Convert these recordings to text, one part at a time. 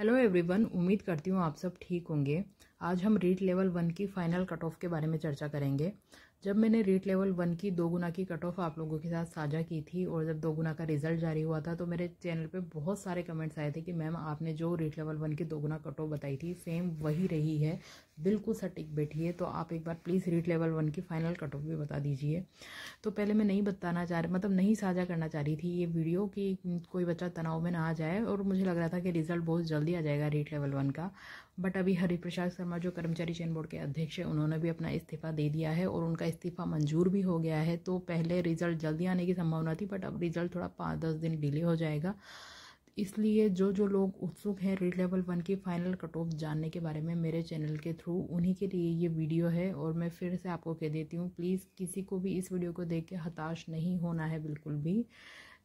hello everyone उम्मीद करती हूँ आप सब ठीक होंगे आज हम रीट लेवल वन की फ़ाइनल कट ऑफ के बारे में चर्चा करेंगे जब मैंने रेट लेवल वन की दो गुना की कट ऑफ आप लोगों के साथ साझा की थी और जब दो गुना का रिजल्ट जारी हुआ था तो मेरे चैनल पे बहुत सारे कमेंट्स आए थे कि मैम आपने जो रेट लेवल वन की दो गुना कट ऑफ बताई थी सेम वही रही है बिल्कुल सटीक बैठी है तो आप एक बार प्लीज़ रेट लेवल वन की फाइनल कट ऑफ भी बता दीजिए तो पहले मैं नहीं बताना चाह रही मतलब नहीं साझा करना चाह रही थी ये वीडियो कि कोई बच्चा तनाव में ना आ जाए और मुझे लग रहा था कि रिज़ल्ट बहुत जल्दी आ जाएगा रेट लेवल वन का बट अभी हरिप्रसाद शर्मा जो कर्मचारी चयन बोर्ड के अध्यक्ष हैं उन्होंने भी अपना इस्तीफा दे दिया है और उनका इस्तीफा मंजूर भी हो गया है तो पहले रिज़ल्ट जल्दी आने की संभावना थी बट अब रिज़ल्ट थोड़ा पाँच दस दिन डिले हो जाएगा इसलिए जो जो लोग उत्सुक हैं रेड लेवल वन की फाइनल कट ऑफ जानने के बारे में मेरे चैनल के थ्रू उन्हीं के लिए ये वीडियो है और मैं फिर से आपको कह देती हूँ प्लीज़ किसी को भी इस वीडियो को देख के हताश नहीं होना है बिल्कुल भी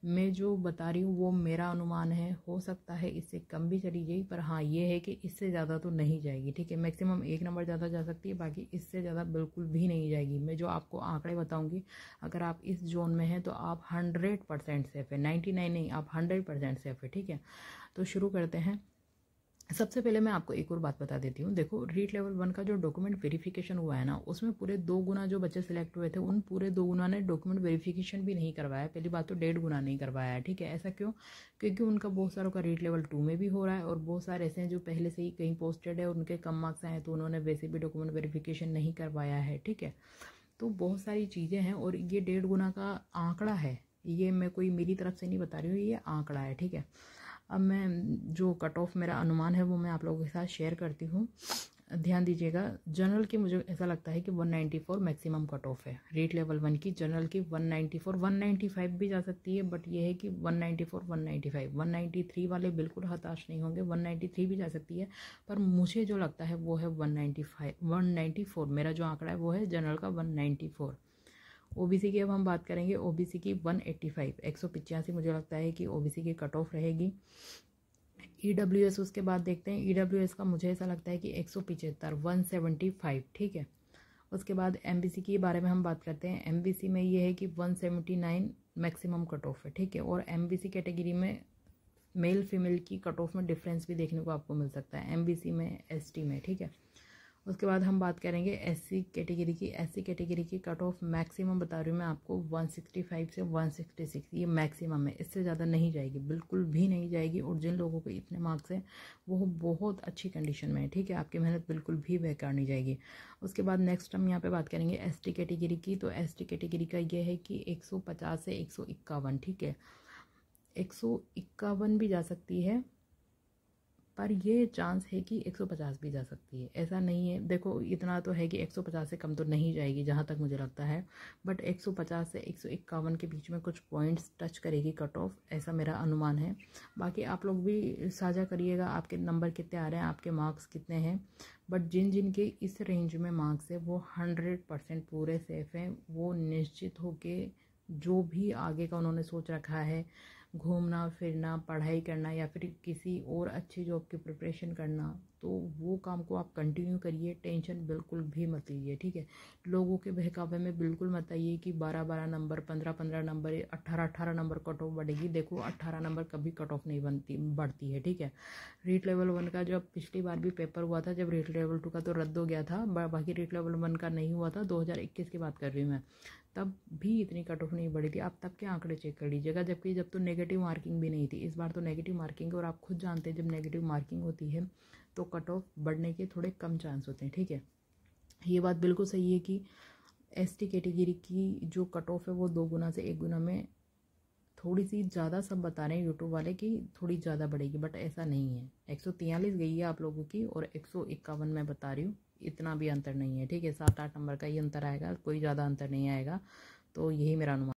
मैं जो बता रही हूँ वो मेरा अनुमान है हो सकता है इससे कम भी चली जाएगी पर हाँ ये है कि इससे ज़्यादा तो नहीं जाएगी ठीक है मैक्सिमम एक नंबर ज़्यादा जा सकती है बाकी इससे ज़्यादा बिल्कुल भी नहीं जाएगी मैं जो आपको आंकड़े बताऊँगी अगर आप इस जोन में हैं तो आप हंड्रेड परसेंट सेफ है नाइन्टी नाइन नहीं आप हंड्रेड परसेंट सेफ है ठीक है तो शुरू करते हैं सबसे पहले मैं आपको एक और बात बता देती हूँ देखो रीट लेवल वन का जो डॉक्यूमेंट वेरिफिकेशन हुआ है ना उसमें पूरे दो गुना जो बच्चे सिलेक्ट हुए थे उन पूरे दो गुना ने डॉक्यूमेंट वेरिफिकेशन भी नहीं करवाया पहली बात तो डेढ़ गुना नहीं करवाया है ठीक है ऐसा क्यों क्योंकि उनका बहुत सारों का रीट लेवल टू में भी हो रहा है और बहुत सारे ऐसे हैं जो पहले से ही कहीं पोस्टेड है उनके कम मार्क्स आए तो उन्होंने वैसे भी डॉक्यूमेंट वेरीफिकेशन नहीं करवाया है ठीक है तो बहुत सारी चीज़ें हैं और ये डेढ़ गुना का आंकड़ा है ये मैं कोई मेरी तरफ से नहीं बता रही हूँ ये आंकड़ा है ठीक है अब मैं जो कट ऑफ मेरा अनुमान है वो मैं आप लोगों के साथ शेयर करती हूँ ध्यान दीजिएगा जनरल की मुझे ऐसा लगता है कि 194 मैक्सिमम कट ऑफ है रेट लेवल वन की जनरल की 194 195 भी जा सकती है बट ये है कि 194 195 193 वाले बिल्कुल हताश नहीं होंगे 193 भी जा सकती है पर मुझे जो लगता है वो है 195 194 मेरा जो आंकड़ा है वो है जनरल का 194 ओबीसी की अब हम बात करेंगे ओबीसी की वन एट्टी फाइव एक सौ पिचासी मुझे लगता है कि ओबीसी की कट ऑफ रहेगी ई डब्ल्यू एस उसके बाद देखते हैं ई डब्ल्यू एस का मुझे ऐसा लगता है कि एक सौ पिचहत्तर वन सेवेंटी फाइव ठीक है उसके बाद एम बी सी के बारे में हम बात करते हैं एम बी सी में ये है कि one seventy nine maximum cut off है ठीक है और एम बी सी कैटेगरी में मेल फीमेल की कट ऑफ में डिफरेंस भी देखने को आपको मिल सकता है एम बी सी में एस टी में ठीक है उसके बाद हम बात करेंगे सी कैटेगरी की सी कैटेगरी की कट ऑफ मैक्सिमम बता रही हूँ मैं आपको 165 से 166 ये मैक्सिमम है इससे ज़्यादा नहीं जाएगी बिल्कुल भी नहीं जाएगी और जिन लोगों के इतने मार्क्स हैं वो बहुत अच्छी कंडीशन में है ठीक है आपकी मेहनत बिल्कुल भी बेकार नहीं जाएगी उसके बाद नेक्स्ट हम यहाँ पर बात करेंगे एस कैटेगरी की तो एस कैटेगरी का यह है कि एक से एक ठीक है एक भी जा सकती है पर ये चांस है कि 150 भी जा सकती है ऐसा नहीं है देखो इतना तो है कि 150 से कम तो नहीं जाएगी जहाँ तक मुझे लगता है बट 150 से एक के बीच में कुछ पॉइंट्स टच करेगी कट ऑफ ऐसा मेरा अनुमान है बाकी आप लोग भी साझा करिएगा आपके नंबर कितने आ रहे हैं आपके मार्क्स कितने हैं बट जिन जिन के इस रेंज में मार्क्स है वो हंड्रेड परसेंट पूरे सेफ़ हैं वो निश्चित होकर जो भी आगे का उन्होंने सोच रखा है घूमना फिरना पढ़ाई करना या फिर किसी और अच्छी जॉब की प्रिपरेशन करना तो वो काम को आप कंटिन्यू करिए टेंशन बिल्कुल भी मत लीजिए ठीक है लोगों के बहकावे में बिल्कुल मत आइए कि बारह बारह नंबर पंद्रह पंद्रह नंबर अट्ठारह अट्ठारह नंबर कट ऑफ बढ़ेगी देखो अट्ठारह नंबर कभी कट ऑफ नहीं बनती बढ़ती है ठीक है रेट लेवल वन का जब पिछली बार भी पेपर हुआ था जब रेट लेवल टू का तो रद्द हो गया था बाकी रेट लेवल वन का नहीं हुआ था दो के बात कर रही हूँ मैं तब भी इतनी कट ऑफ नहीं बढ़ी थी आप तब के आंकड़े चेक कर लीजिएगा जबकि जब तो नेगेटिव मार्किंग भी नहीं थी इस बार तो नेगेटिव मार्किंग और आप खुद जानते हैं जब नेगेटिव मार्किंग होती है तो कट ऑफ बढ़ने के थोड़े कम चांस होते हैं ठीक है ये बात बिल्कुल सही है कि एस टी कैटेगरी की जो कट ऑफ है वो दो गुना से एक गुना में थोड़ी सी ज़्यादा सब बता रहे हैं यूट्यूब वाले कि थोड़ी ज़्यादा बढ़ेगी बट ऐसा नहीं है एक गई है आप लोगों की और एक में बता रही हूँ इतना भी अंतर नहीं है ठीक है सात आठ नंबर का ही अंतर आएगा कोई ज़्यादा अंतर नहीं आएगा तो यही मेरा अनुमान